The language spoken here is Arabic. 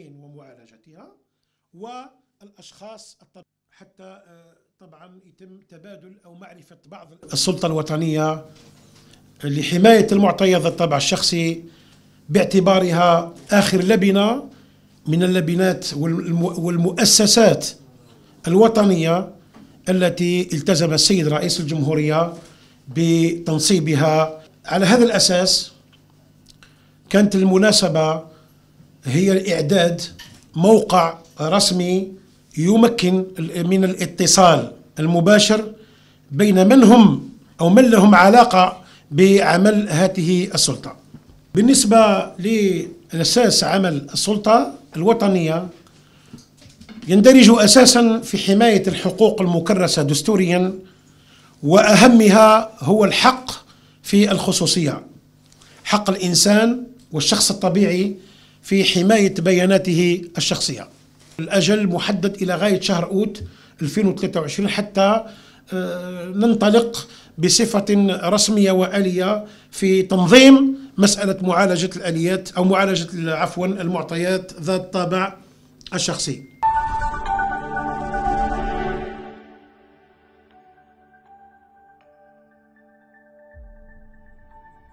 التدخين ومعالجتها والأشخاص حتى آه، طبعا يتم تبادل أو معرفة بعض السلطة الوطنية لحماية المعطية ذات الطابع الشخصي باعتبارها آخر لبنة من اللبنات والمؤسسات الوطنية التي التزم السيد رئيس الجمهورية بتنصيبها على هذا الأساس كانت المناسبة هي الإعداد موقع رسمي يمكن من الاتصال المباشر بين من هم أو من لهم علاقة بعمل هذه السلطة بالنسبة لأساس عمل السلطة الوطنية يندرج أساسا في حماية الحقوق المكرسة دستوريا وأهمها هو الحق في الخصوصية حق الإنسان والشخص الطبيعي في حماية بياناته الشخصية الأجل محدد إلى غاية شهر أوت 2023 حتى آه، ننطلق بصفة رسمية وآلية في تنظيم مسألة معالجة الآليات أو معالجة عفوا المعطيات ذات طابع الشخصي